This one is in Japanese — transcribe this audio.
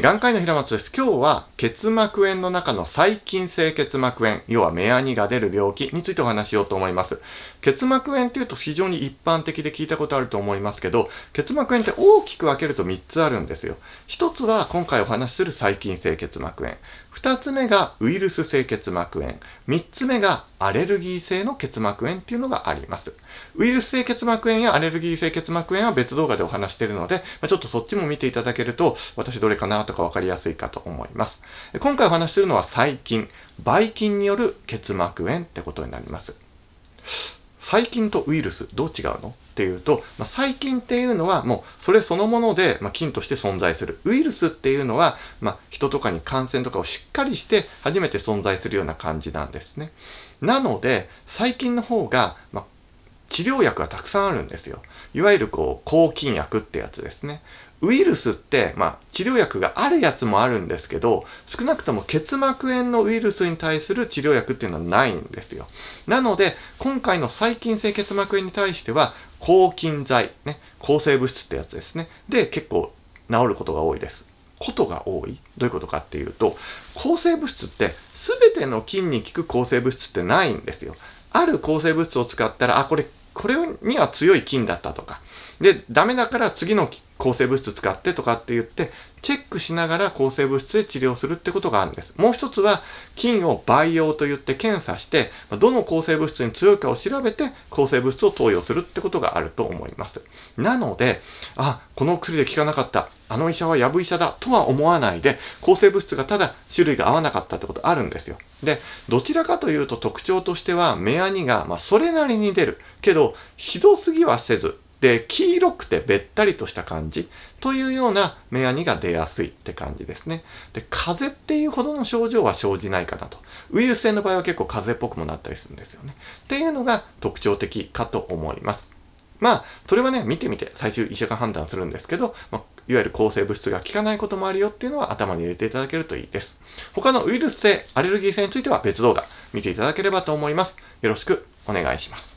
眼科医の平松です。今日は結膜炎の中の細菌性結膜炎、要は目やにが出る病気についてお話しようと思います。結膜炎っていうと非常に一般的で聞いたことあると思いますけど、結膜炎って大きく分けると3つあるんですよ。1つは今回お話しする細菌性結膜炎。2つ目がウイルス性結膜炎。3つ目がアレルギー性の結膜炎っていうのがあります。ウイルス性結膜炎やアレルギー性結膜炎は別動画でお話しているので、まちょっとそっちも見ていただけると、私どれかなとか分かりやすいかと思います。今回お話しするのは細菌、ばい菌による結膜炎ってことになります。細菌とウイルスどう違うのっていうと、まあ、細菌っていうのはもうそれそのもので、まあ、菌として存在する。ウイルスっていうのは、まあ、人とかに感染とかをしっかりして初めて存在するような感じなんですね。なので、細菌の方が、まあ、治療薬がたくさんあるんですよ。いわゆるこう、抗菌薬ってやつですね。ウイルスって、まあ、治療薬があるやつもあるんですけど、少なくとも結膜炎のウイルスに対する治療薬っていうのはないんですよ。なので、今回の細菌性結膜炎に対しては、抗菌剤、ね、抗生物質ってやつですね。で、結構治ることが多いです。ことが多いどういうことかっていうと、抗生物質って全ての菌に効く抗生物質ってないんですよ。ある抗生物質を使ったら、あ、これ、これには強い菌だったとか、で、ダメだから次の抗生物質使ってとかって言って、チェックしながら抗生物質で治療するってことがあるんです。もう一つは、菌を培養と言って検査して、どの抗生物質に強いかを調べて、抗生物質を投与するってことがあると思います。なので、あ、この薬で効かなかった。あの医者はやぶ医者だとは思わないで、抗生物質がただ種類が合わなかったってことあるんですよ。で、どちらかというと特徴としては、目やにが、まそれなりに出る。けど、ひどすぎはせず、で、黄色くてべったりとした感じというような目やにが出やすいって感じですね。で、風邪っていうほどの症状は生じないかなと。ウイルス性の場合は結構風邪っぽくもなったりするんですよね。っていうのが特徴的かと思います。まあ、それはね、見てみて、最終医者が判断するんですけど、まあ、いわゆる抗生物質が効かないこともあるよっていうのは頭に入れていただけるといいです。他のウイルス性、アレルギー性については別動画見ていただければと思います。よろしくお願いします。